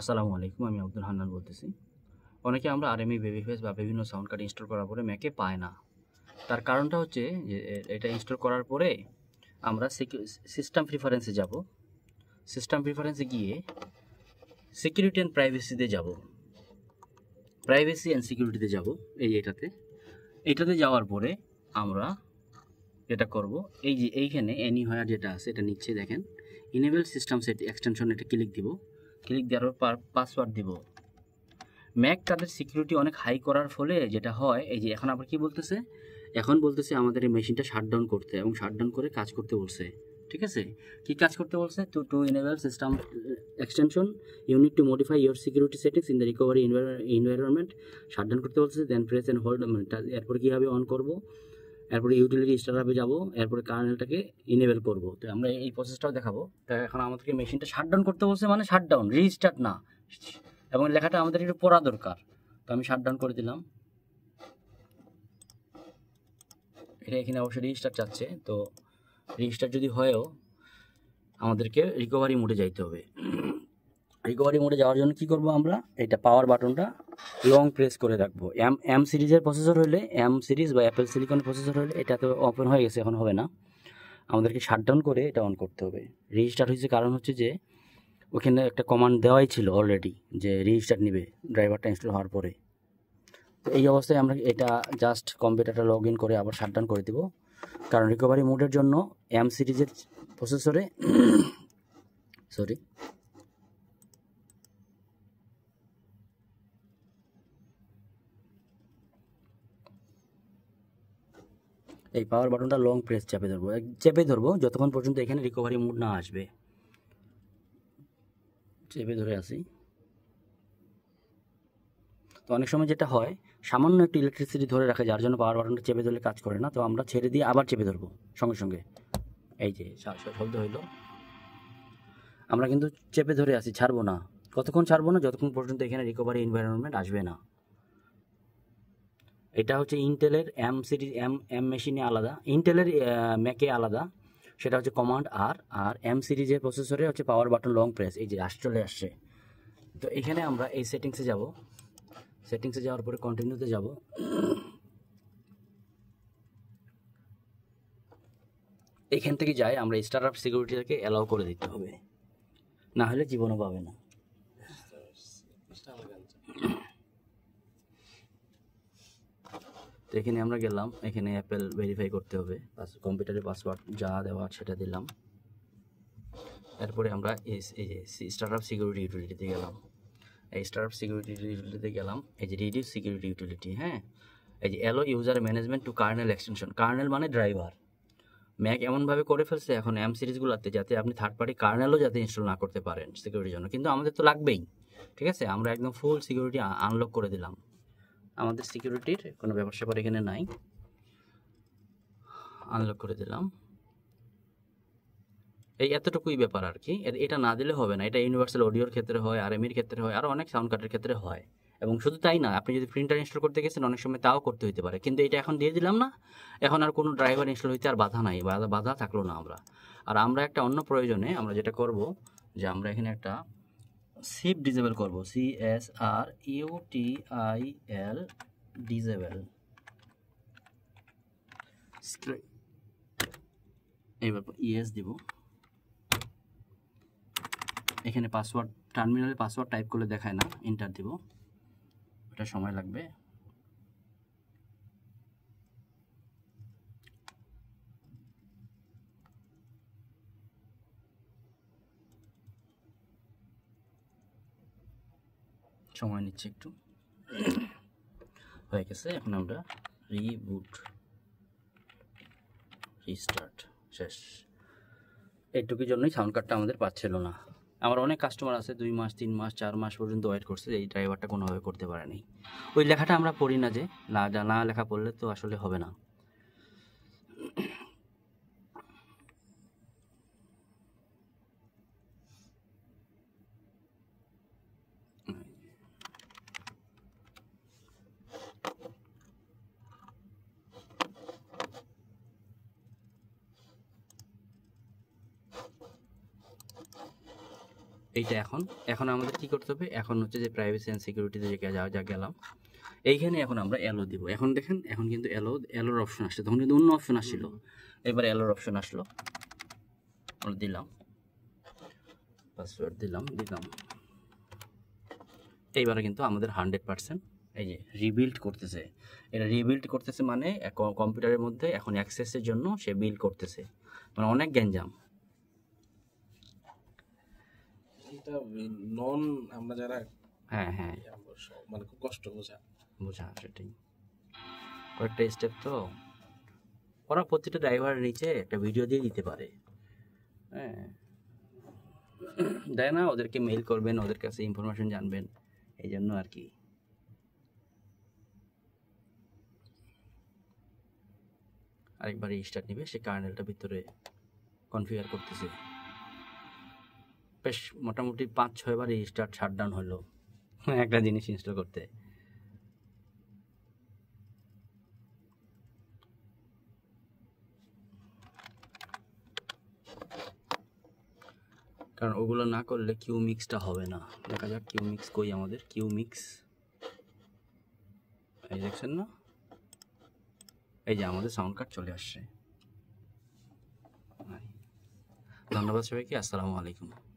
আসসালামু আলাইকুম আমি আব্দুল হান্নান বলতেছি অনেকে আমরা আরএমই বেবি ফেস বা বিভিন্ন সাউন্ড কার্ড ইনস্টল করার পরে ম্যাকে পায় না তার কারণটা হচ্ছে যে এটা ইনস্টল করার পরে আমরা সিস্টেম প্রিফারেন্সে যাব সিস্টেম প্রিফারেন্সে গিয়ে সিকিউরিটি অ্যান্ড প্রাইভেসিতে যাব প্রাইভেসি অ্যান্ড সিকিউরিটিতে যাব এই এটাতে এটাতে যাওয়ার পরে আমরা এটা করব এই যে এইখানে অ্যানি হয়ার যেটা আছে এটা নিচ্ছে দেখেন ইনেবল সিস্টেম সেট এক্সটেনশন এটা ক্লিক দিব ক্লিক দেওয়ার পর পাসওয়ার্ড দিব ম্যাক তাদের সিকিউরিটি অনেক হাই করার ফলে যেটা হয় এই যে এখন আবার কি বলতেছে এখন বলতেছে আমাদের এই মেশিনটা শাটডাউন করতে এবং শাটডাউন করে কাজ করতে বলছে ঠিক আছে কি কাজ করতে বলছে to to enable system extension unit to modify your security settings in the recovery environment shutdown করতে বলছে দেন প্রেস অ্যান্ড হোল্ড এরপর কীভাবে অন করবো এরপরে ইউটিলিটি স্টার্টআপে যাবো এরপরে কার্নেলটাকে ইনেবল করবো তো আমরা এই প্রসেসটাও দেখাবো তো এখন আমাদেরকে মেশিনটা শাটডাউন করতে বলছে মানে শাটডাউন রিস্টার্ট না এবং লেখাটা আমাদের একটু পড়া দরকার তো আমি শাটডাউন করে দিলাম এটা এখানে অবশ্যই রেজিস্টার চাচ্ছে তো রেজিস্টার যদি হয়েও আমাদেরকে রিকভারি মোডে যাইতে হবে রিকভারি মোডে যাওয়ার জন্য কি করব আমরা এটা পাওয়ার বাটনটা লং প্রেস করে রাখবো এম এম সিরিজের প্রসেসর হলে এম সিরিজ বা অ্যাপেল সিলিকন প্রসেসর হলে এটা তো ওপেন হয়ে গেছে এখন হবে না আমাদেরকে শাটডাউন করে এটা অন করতে হবে রেজিস্টার হয়েছে কারণ হচ্ছে যে ওখানে একটা কমান্ড দেওয়াই ছিল অলরেডি যে রেজিস্টার নেবে ড্রাইভারটা ইনস্টল হওয়ার পরে তো এই অবস্থায় আমরা এটা জাস্ট কম্পিউটারটা লগ ইন করে আবার শাটডাউন করে দেবো কারণ রিকভারি মোডের জন্য এম সিরিজের প্রসেসরে সরি এই পাওয়ার বাটনটা লং প্রেস চেপে ধরবো চেপে ধরবো যতক্ষণ পর্যন্ত এখানে রিকভারি মুড না আসবে চেপে ধরে আসি তো অনেক সময় যেটা হয় সামান্য একটু ইলেকট্রিসিটি ধরে রাখে যার জন্য পাওয়ার বাটনটা চেপে ধরলে কাজ করে না তো আমরা ছেড়ে দিয়ে আবার চেপে ধরবো সঙ্গে সঙ্গে এই যে শব্দ হইলো আমরা কিন্তু চেপে ধরে আসি ছাড়বো না কতক্ষণ ছাড়বো না যতক্ষণ পর্যন্ত এখানে রিকভারি এনভায়রনমেন্ট আসবে না এটা হচ্ছে ইন্টেলের এম সিরিজ এম এম মেশিনে আলাদা ইন্টেলের ম্যাকে আলাদা সেটা হচ্ছে কমান্ড আর আর এম সিরিজের প্রসেসরে হচ্ছে পাওয়ার বাটন লং প্রেস এই যে আস চলে আসছে তো এখানে আমরা এই সেটিংসে যাব সেটিংসে যাওয়ার পরে কন্টিনিউতে যাব এখান থেকে যাই আমরা স্টার্ট আপ সিকিউরিটিটাকে অ্যালাউ করে দিতে হবে না হলে জীবনও পাবে না তো এখানে আমরা গেলাম এখানে অ্যাপেল ভেরিফাই করতে হবে কম্পিউটারের পাসওয়ার্ড যা দেওয়া সেটা দিলাম তারপরে আমরা এই স্টার্ট আপ সিকিউরিটি ইউটিলিটিতে গেলাম এই স্টার্ট আপ সিকিউরিটি ইউটিলিটিতে গেলাম এই যে রিডিউস সিকিউরিটি ইউটিলিটি হ্যাঁ এই যে allow user management to kernel extension kernel মানে ড্রাইভার ম্যাক এমনভাবে করে ফেলছে এখন এম সিরিজগুলোতে যাতে আপনি থার্ড পার্টি কার্নেলও যাতে ইনস্টল না করতে পারেন সিকিউরিটির জন্য কিন্তু আমাদের তো লাগবেই ঠিক আছে আমরা একদম ফুল সিকিউরিটি আনলক করে দিলাম আমাদের সিকিউরিটির কোনো ব্যাপার স্যাপার এখানে নাই আনলক করে দিলাম এই এতটুকুই ব্যাপার আর কি এটা না দিলে হবে না এটা ইউনিভার্সাল অডিওর ক্ষেত্রে হয় আর এমির ক্ষেত্রে হয় আর অনেক সাউন্ড কার্ডের ক্ষেত্রে হয় এবং শুধু তাই না আপনি যদি প্রিন্টার ইনস্টল করতে গেছেন অনেক সময় তাও করতে হইতে পারে কিন্তু এটা এখন দিয়ে দিলাম না এখন আর কোনো ড্রাইভার ইনস্টল হইতে আর বাধা নাই বাধা বাধা থাকলো না আমরা আর আমরা একটা অন্য প্রয়োজনে আমরা যেটা করব যে আমরা এখানে একটা সিপ ডিজেবল করব C S R U T I L disable এইবার ইয়েস e দিব এখানে পাসওয়ার্ড টার্মিনালে পাসওয়ার্ড টাইপ করলে দেখায় না ইন্টার দিব এটা সময় লাগবে সময় নিচ্ছে একটু হয়ে গেছে এখন আমরা রিবুট রিস্টার্ট শেষ এইটুকুর জন্যই সাউন্ড কার্ডটা আমাদের পাচ্ছিল না আমার অনেক কাস্টমার আছে দুই মাস তিন মাস চার মাস পর্যন্ত ওয়েট করছে এই ড্রাইভারটা কোনোভাবে করতে পারেনি ওই লেখাটা আমরা পড়ি না যে না না লেখা পড়লে তো আসলে হবে না এইটা এখন এখন আমাদের কি করতে হবে এখন হচ্ছে যে প্রাইভেসি অ্যান্ড সিকিউরিটিতে যে যা যা গেলাম এইখানে এখন আমরা অ্যালো দিব এখন দেখেন এখন কিন্তু অ্যালো অ্যালোর অপশন আসছে তখন কিন্তু অন্য অপশন আসছিল এবার অ্যালোর অপশন আসলো আমরা দিলাম পাসওয়ার্ড দিলাম দিলাম এইবারে কিন্তু আমাদের হান্ড্রেড পার্সেন্ট এই যে রিবিল্ড করতেছে এটা রিবিল্ড করতেছে মানে কম্পিউটারের মধ্যে এখন অ্যাক্সেসের জন্য সে বিল করতেছে মানে অনেক গ্যাঞ্জাম এটা নন আমরা যারা হ্যাঁ হ্যাঁ মানে খুব কষ্ট বোঝা বোঝা সেটাই কয়েকটা স্টেপ তো ওরা প্রতিটা ড্রাইভার নিচে একটা ভিডিও দিয়ে দিতে পারে হ্যাঁ দেয় না ওদেরকে মেইল করবেন ওদের কাছে ইনফরমেশন জানবেন এই জন্য আর কি আরেকবার স্টার্ট নিবে সে কার্নেলটা ভিতরে কনফিগার করতেছে বেশ মোটামুটি পাঁচ ছয়বার রেজিস্টার শাটডাউন হলো একটা জিনিস ইনস্টল করতে কারণ ওগুলো না করলে কিউ মিক্সটা হবে না দেখা যাক কিউ মিক্স কই আমাদের কিউ মিক্স এই দেখছেন না এই যে আমাদের সাউন্ড কার্ড চলে আসছে ধন্যবাদ সবাইকে আসসালামু আলাইকুম